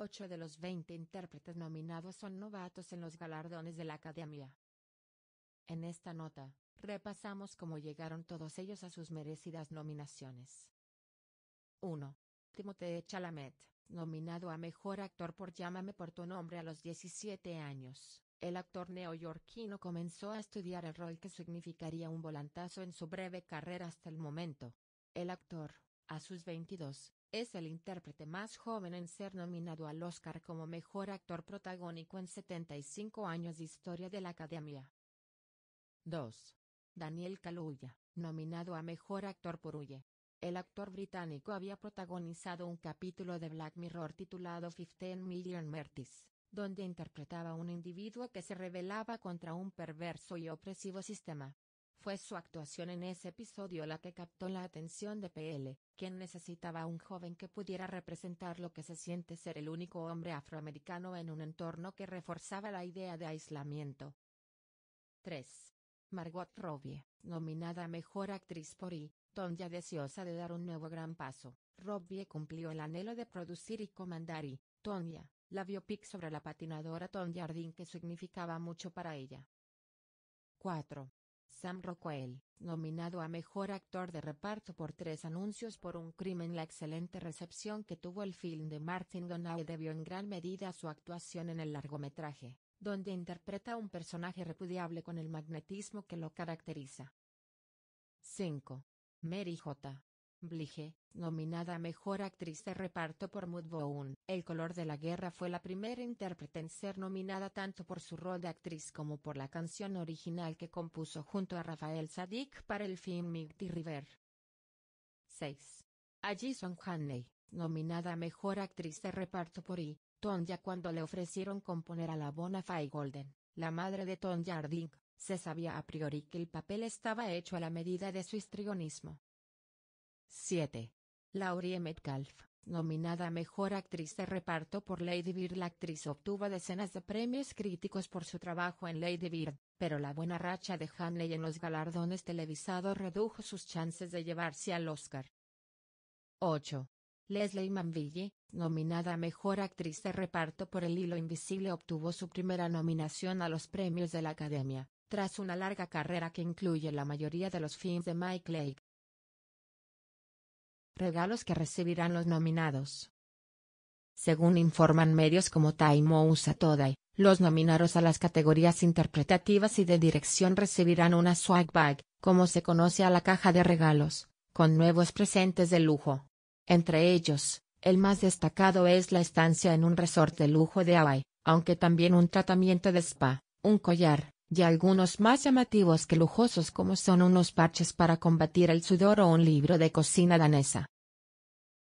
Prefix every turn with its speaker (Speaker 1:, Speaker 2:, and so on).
Speaker 1: Ocho de los 20 intérpretes nominados son novatos en los galardones de la Academia. En esta nota, repasamos cómo llegaron todos ellos a sus merecidas nominaciones. 1. Timothée Chalamet, nominado a Mejor Actor por Llámame por tu nombre a los 17 años. El actor neoyorquino comenzó a estudiar el rol que significaría un volantazo en su breve carrera hasta el momento. El actor, a sus 22, es el intérprete más joven en ser nominado al Oscar como Mejor Actor Protagónico en 75 años de historia de la Academia. 2. Daniel Kaluuya, nominado a Mejor Actor por Huye. El actor británico había protagonizado un capítulo de Black Mirror titulado Fifteen Million Mertis, donde interpretaba a un individuo que se rebelaba contra un perverso y opresivo sistema. Fue su actuación en ese episodio la que captó la atención de PL, quien necesitaba a un joven que pudiera representar lo que se siente ser el único hombre afroamericano en un entorno que reforzaba la idea de aislamiento. 3. Margot Robbie, nominada a Mejor Actriz por I, Tonya deseosa de dar un nuevo gran paso, Robbie cumplió el anhelo de producir y comandar I, Tonya, la biopic sobre la patinadora Tonya Harding que significaba mucho para ella. 4. Sam Rockwell, nominado a Mejor Actor de Reparto por tres anuncios por un crimen. La excelente recepción que tuvo el film de Martin Donahue debió en gran medida a su actuación en el largometraje, donde interpreta a un personaje repudiable con el magnetismo que lo caracteriza. 5. Mary J. Blige, nominada a Mejor Actriz de Reparto por Mudbound. El color de la guerra fue la primera intérprete en ser nominada tanto por su rol de actriz como por la canción original que compuso junto a Rafael Sadik para el film Mighty River. 6. Allison Hanley, nominada a Mejor Actriz de Reparto por I, Tonya cuando le ofrecieron componer a la Bona Fay Golden, la madre de Tonya Harding, se sabía a priori que el papel estaba hecho a la medida de su histrionismo 7. Laurie Metcalf, nominada a Mejor Actriz de Reparto por Lady Bird. La actriz obtuvo decenas de premios críticos por su trabajo en Lady Bird, pero la buena racha de Hanley en los galardones televisados redujo sus chances de llevarse al Oscar. 8. Leslie Manville, nominada a Mejor Actriz de Reparto por El Hilo Invisible obtuvo su primera nominación a los premios de la Academia, tras una larga carrera que incluye la mayoría de los films de Mike Lake. Regalos que recibirán los nominados. Según informan medios como Time Today, los nominados a las categorías interpretativas y de dirección recibirán una swag bag, como se conoce a la caja de regalos, con nuevos presentes de lujo. Entre ellos, el más destacado es la estancia en un resort de lujo de Hawaii, aunque también un tratamiento de spa, un collar, y algunos más llamativos que lujosos como son unos parches para combatir el sudor o un libro de cocina danesa.